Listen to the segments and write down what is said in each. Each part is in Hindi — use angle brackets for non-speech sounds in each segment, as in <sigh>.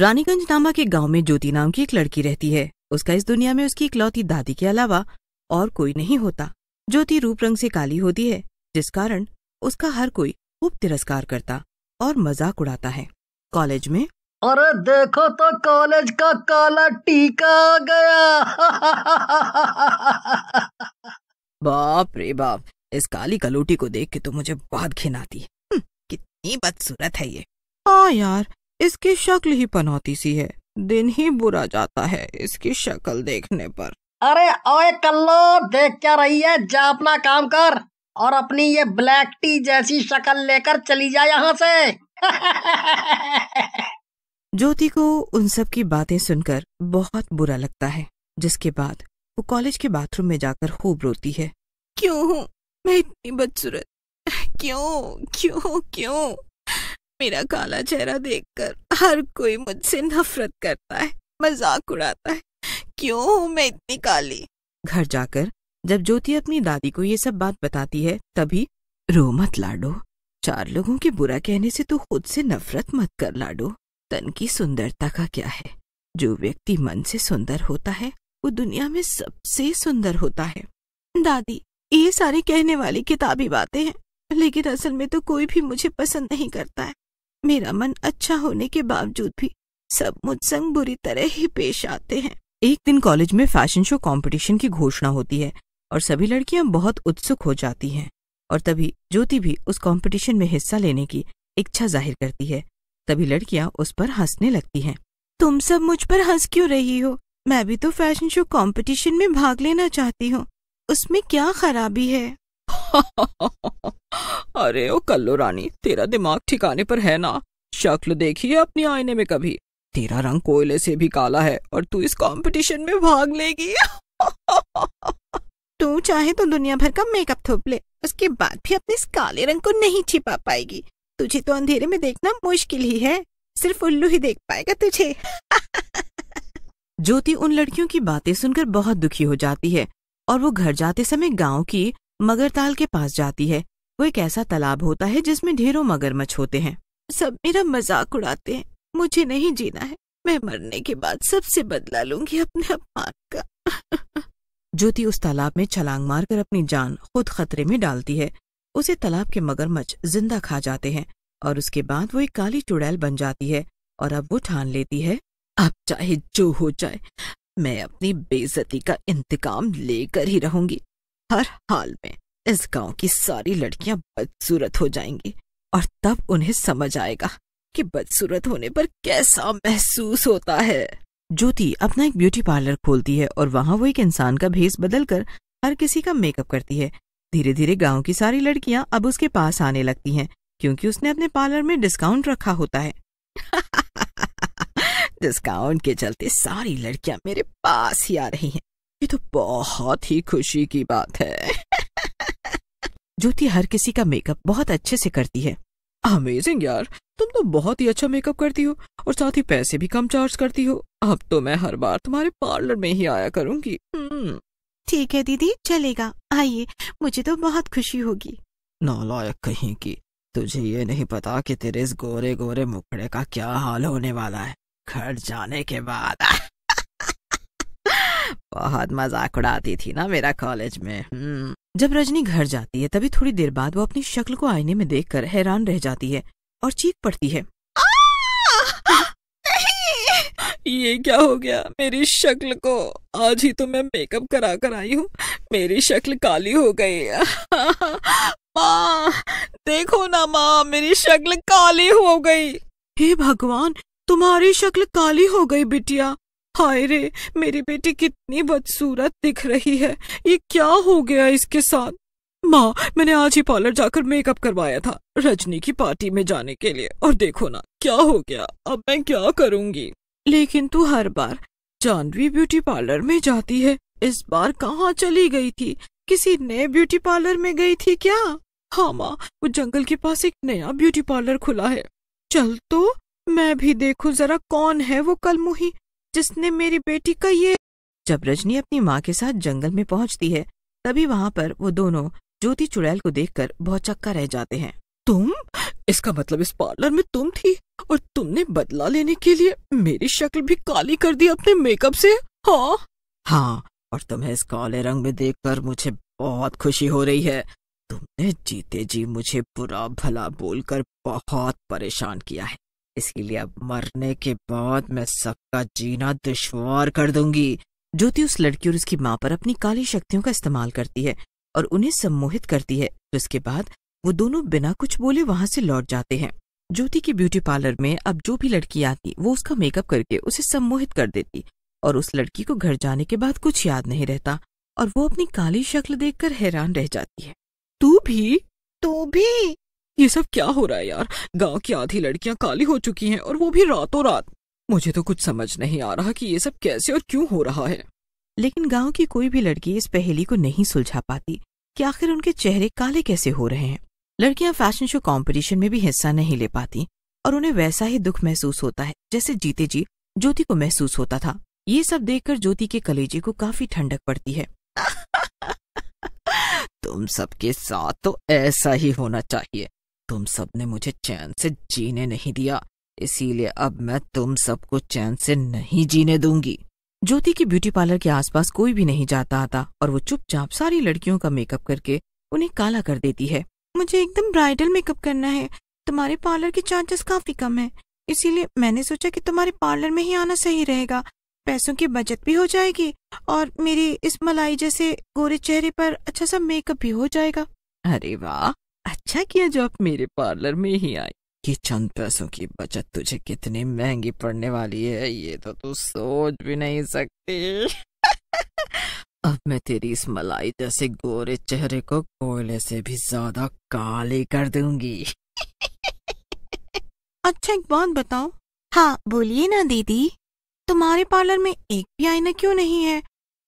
रानीगंज नामा के गांव में ज्योति नाम की एक लड़की रहती है उसका इस दुनिया में उसकी इकलौती दादी के अलावा और कोई नहीं होता ज्योति रूप रंग से काली होती है जिस कारण उसका हर कोई खूब तिरस्कार करता और मजाक उड़ाता है कॉलेज में अरे देखो तो कॉलेज का काला टीका आ गया <laughs> बाप रे बाप इस काली कलोटी को देख के तो मुझे बहुत घिन आती है हम्म, कितनी बदसूरत है ये हाँ यार इसकी शक्ल ही पनौती सी है दिन ही बुरा जाता है इसकी शक्ल देखने पर अरे ओए कल्लो देख क्या रही है जा अपना काम कर और अपनी ये ब्लैक टी जैसी शक्ल लेकर चली जा यहाँ से <laughs> ज्योति को उन सब की बातें सुनकर बहुत बुरा लगता है जिसके बाद वो कॉलेज के बाथरूम में जाकर खूब रोती है क्यों मैं इतनी बदसूरत क्यों क्यों क्यों मेरा काला चेहरा देखकर हर कोई मुझसे नफरत करता है मजाक उड़ाता है क्यों हूँ मैं इतनी काली घर जाकर जब ज्योति अपनी दादी को ये सब बात बताती है तभी रो मत लाडो चार लोगों के बुरा कहने से तो खुद से नफरत मत कर लाडो तन की सुंदरता का क्या है जो व्यक्ति मन से सुंदर होता है वो दुनिया में सबसे सुंदर होता है दादी ये सारे कहने वाली किताबी बातें हैं लेकिन असल में तो कोई भी मुझे पसंद नहीं करता है मेरा मन अच्छा होने के बावजूद भी सब मुझसंग बुरी तरह ही पेश आते हैं एक दिन कॉलेज में फैशन शो कंपटीशन की घोषणा होती है और सभी लड़कियां बहुत उत्सुक हो जाती हैं और तभी ज्योति भी उस कंपटीशन में हिस्सा लेने की इच्छा जाहिर करती है तभी लड़कियां उस पर हंसने लगती हैं तुम सब मुझ पर हंस क्यों रही हो मैं भी तो फैशन शो कंपटीशन में भाग लेना चाहती हूँ उसमें क्या खराबी है <laughs> अरे ओ कल्लो रानी तेरा दिमाग ठिकाने पर है ना शक्ल देखिए अपने आईने में कभी तेरा रंग कोयले से भी काला है और तू इस कंपटीशन में भाग लेगी <laughs> तू चाहे तो दुनिया भर का मेकअप थोप ले उसके बाद भी अपने इस काले रंग को नहीं छिपा पाएगी तुझे तो अंधेरे में देखना मुश्किल ही है सिर्फ उल्लू ही देख पाएगा तुझे ज्योति उन लड़कियों की बातें सुनकर बहुत दुखी हो जाती है और वो घर जाते समय गांव की मगरताल के पास जाती है वो एक ऐसा तालाब होता है जिसमें ढेरों मगरमच्छ होते हैं सब मेरा मजाक उड़ाते हैं मुझे नहीं जीना है मैं मरने के बाद सबसे बदला लूंगी अपने अपमान का <laughs> ज्योति उस तालाब में छलांग मारकर अपनी जान खुद खतरे में डालती है उसे तालाब के मगरमच्छ जिंदा खा जाते हैं और उसके बाद वो एक काली चुड़ैल बन जाती है और अब वो ठान लेती है अब चाहे जो हो जाए मैं अपनी बेजती का इंतकाम लेकर ही रहूंगी हर हाल में इस गांव की सारी लड़कियां बदसूरत हो जाएंगी और तब उन्हें समझ आएगा कि बदसूरत होने पर कैसा महसूस होता है ज्योति अपना एक ब्यूटी पार्लर खोलती है और वहाँ वो एक इंसान का भेस बदल कर हर किसी का मेकअप करती है धीरे धीरे गांव की सारी लड़कियां अब उसके पास आने लगती हैं क्योंकि उसने अपने पार्लर में डिस्काउंट रखा होता है <laughs> डिस्काउंट के चलते सारी लड़कियां मेरे पास ही आ रही हैं ये तो बहुत ही खुशी की बात है ज्योति हर किसी का मेकअप बहुत अच्छे से करती है अमेजिंग यार तुम तो बहुत ही अच्छा मेकअप करती हो और साथ ही पैसे भी कम चार्ज करती हो अब तो मैं हर बार तुम्हारे पार्लर में ही आया करूंगी हम्म। ठीक है दीदी चलेगा आइए मुझे तो बहुत खुशी होगी नालायक कहीं की तुझे ये नहीं पता कि तेरे इस गोरे गोरे मुखड़े का क्या हाल होने वाला है घर जाने के बाद बहुत मजाक उड़ाती थी ना मेरा कॉलेज में हम्म। जब रजनी घर जाती है तभी थोड़ी देर बाद वो अपनी शक्ल को आईने में देखकर हैरान रह जाती है और चीख पड़ती है ये क्या हो गया मेरी शक्ल को आज ही तो मैं मेकअप करा कर आई हूँ मेरी शक्ल काली हो गई माँ देखो ना माँ मेरी शक्ल काली हो गई हे भगवान तुम्हारी शक्ल काली हो गई बिटिया हाय रे मेरी बेटी कितनी बदसूरत दिख रही है ये क्या हो गया इसके साथ माँ मैंने आज ही पार्लर जाकर मेकअप करवाया था रजनी की पार्टी में जाने के लिए और देखो ना क्या हो गया अब मैं क्या करूंगी लेकिन तू हर बार जानवी ब्यूटी पार्लर में जाती है इस बार कहाँ चली गई थी किसी नए ब्यूटी पार्लर में गई थी क्या हाँ माँ वो जंगल के पास एक नया ब्यूटी पार्लर खुला है चल तो मैं भी देखूँ जरा कौन है वो कल मुही जिसने मेरी बेटी का ये जब रजनी अपनी माँ के साथ जंगल में पहुँचती है तभी वहाँ पर वो दोनों ज्योति चुड़ैल को देख बहुत चक्का रह जाते हैं तुम इसका मतलब इस पार्लर में तुम थी और तुमने बदला लेने के लिए मेरी शक्ल भी काली कर दी अपने मेकअप से हाँ हाँ और तुम्हें इस काले रंग में देखकर मुझे बहुत खुशी हो रही है तुमने जीते जी मुझे बुरा भला बोलकर बहुत परेशान किया है इसीलिए अब मरने के बाद मैं सबका जीना दुश्वार कर दूंगी ज्योति उस लड़की और उसकी माँ पर अपनी काली शक्तियों का इस्तेमाल करती है और उन्हें सम्मोहित करती है जिसके तो बाद वो दोनों बिना कुछ बोले वहां से लौट जाते हैं ज्योति के ब्यूटी पार्लर में अब जो भी लड़की आती वो उसका मेकअप करके उसे सम्मोहित कर देती और उस लड़की को घर जाने के बाद कुछ याद नहीं रहता और वो अपनी काली शक्ल देखकर हैरान रह जाती है तू भी तू भी ये सब क्या हो रहा है यार गांव की आधी लड़कियां काली हो चुकी हैं और वो भी रातों रात मुझे तो कुछ समझ नहीं आ रहा कि ये सब कैसे और क्यों हो रहा है लेकिन गांव की कोई भी लड़की इस पहेली को नहीं सुलझा पाती कि आखिर उनके चेहरे काले कैसे हो रहे हैं लड़कियां फैशन शो कॉम्पिटिशन में भी हिस्सा नहीं ले पाती और उन्हें वैसा ही दुख महसूस होता है जैसे जीते जी ज्योति को महसूस होता था ये सब देखकर ज्योति के कलेजे को काफी ठंडक पड़ती है <laughs> तुम सबके साथ तो ऐसा ही होना चाहिए तुम सब ने मुझे चैन से जीने नहीं दिया इसीलिए अब मैं तुम सबको चैन से नहीं जीने दूंगी ज्योति के ब्यूटी पार्लर के आसपास कोई भी नहीं जाता आता और वो चुपचाप सारी लड़कियों का मेकअप करके उन्हें काला कर देती है मुझे एकदम ब्राइडल मेकअप करना है तुम्हारे पार्लर के चार्जेस काफी कम है इसीलिए मैंने सोचा कि तुम्हारे पार्लर में ही आना सही रहेगा पैसों की बचत भी हो जाएगी और मेरी इस मलाई जैसे गोरे चेहरे पर अच्छा सा मेकअप भी हो जाएगा अरे वाह अच्छा किया जो आप मेरे पार्लर में ही आई कि चंद पैसों की बचत तुझे कितनी महंगी पड़ने वाली है ये तो तू सोच भी नहीं सकती <laughs> अब मैं तेरी इस मलाई जैसे गोरे चेहरे को कोयले से भी ज्यादा काली कर दूंगी <laughs> अच्छा एक बात बताओ हाँ बोलिए ना दीदी तुम्हारे पार्लर में एक भी आईना क्यों नहीं है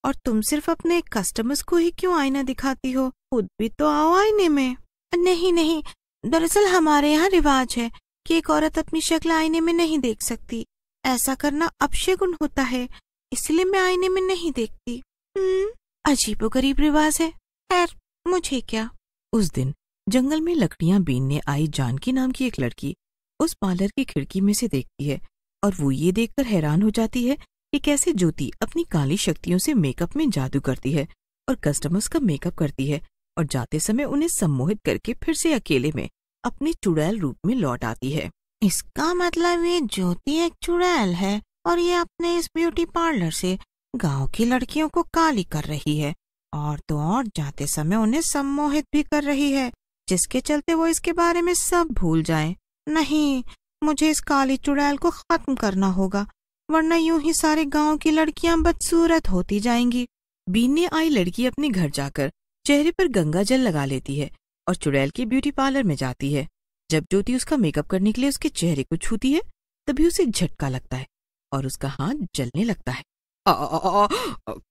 और तुम सिर्फ अपने कस्टमर्स को ही क्यों आईना दिखाती हो खुद भी तो आओ आईने में नहीं नहीं दरअसल हमारे यहाँ रिवाज है कि एक औरत अपनी शक्ल आईने में नहीं देख सकती ऐसा करना अपशगुन होता है इसलिए मैं आईने में नहीं देखती हम्म, अजीबो गरीब रिवाज है खैर मुझे क्या उस दिन जंगल में लकड़ियां बीनने आई जानकी नाम की एक लड़की उस पार्लर की खिड़की में से देखती है और वो ये देखकर हैरान हो जाती है कि कैसे ज्योति अपनी काली शक्तियों से मेकअप में जादू करती है और कस्टमर्स का मेकअप करती है और जाते समय उन्हें सम्मोहित करके फिर से अकेले में अपने चुड़ैल रूप में लौट आती है इसका मतलब ये ज्योति एक चुड़ैल है और ये अपने इस ब्यूटी पार्लर से गांव की लड़कियों को काली कर रही है और तो और जाते समय उन्हें सम्मोहित भी कर रही है जिसके चलते वो इसके बारे में सब भूल जाए नहीं मुझे इस काली चुड़ैल को खत्म करना होगा वरना यूं ही सारे गांव की लड़कियां बदसूरत होती जाएंगी बीन आई लड़की अपने घर जाकर चेहरे पर गंगा जल लगा लेती है और चुड़ैल की ब्यूटी पार्लर में जाती है जब ज्योति उसका मेकअप करने के लिए उसके चेहरे को छूती है तभी उसे झटका लगता है और उसका हाथ जलने लगता है आ, आ, आ, आ,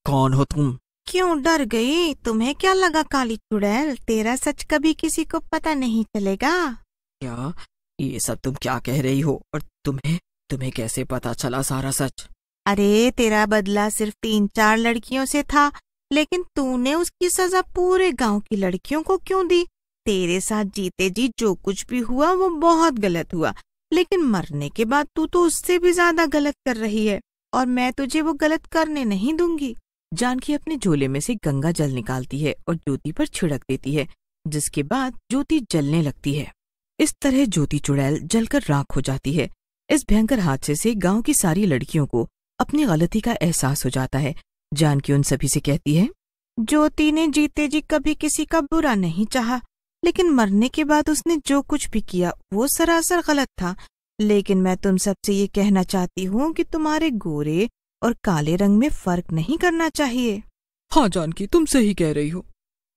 कौन हो तुम क्यों डर गई तुम्हें क्या लगा काली चुड़ैल तेरा सच कभी किसी को पता नहीं चलेगा क्या ये सब तुम क्या कह रही हो और तुम्हें तुम्हें कैसे पता चला सारा सच अरे तेरा बदला सिर्फ तीन चार लड़कियों से था लेकिन तूने उसकी सजा पूरे गांव की लड़कियों को क्यों दी तेरे साथ जीते जी जो कुछ भी हुआ वो बहुत गलत हुआ लेकिन मरने के बाद तू तो उससे भी ज्यादा गलत कर रही है और मैं तुझे वो गलत करने नहीं दूंगी जानकी अपने झोले में से गंगा जल निकालती है और ज्योति पर छिड़क देती है जिसके बाद ज्योति जलने लगती है इस तरह ज्योति चुड़ैल जलकर राख हो जाती है इस भयंकर हादसे से गांव की सारी लड़कियों को अपनी गलती का एहसास हो जाता है जानकी उन सभी से कहती है ज्योति ने जीते जी कभी किसी का बुरा नहीं चाहा लेकिन मरने के बाद उसने जो कुछ भी किया वो सरासर गलत था लेकिन मैं तुम सबसे ये कहना चाहती हूँ कि तुम्हारे गोरे और काले रंग में फर्क नहीं करना चाहिए हाँ जानकी तुम सही कह रही हो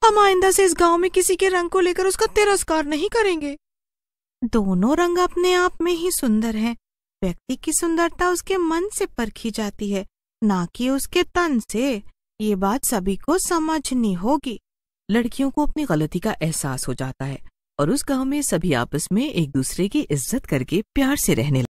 हम आइंदा से इस गांव में किसी के रंग को लेकर उसका तिरस्कार नहीं करेंगे दोनों रंग अपने आप में ही सुंदर हैं। व्यक्ति की सुंदरता उसके मन से परखी जाती है ना कि उसके तन से ये बात सभी को समझनी होगी लड़कियों को अपनी गलती का एहसास हो जाता है और उस गांव में सभी आपस में एक दूसरे की इज्जत करके प्यार से रहने लगे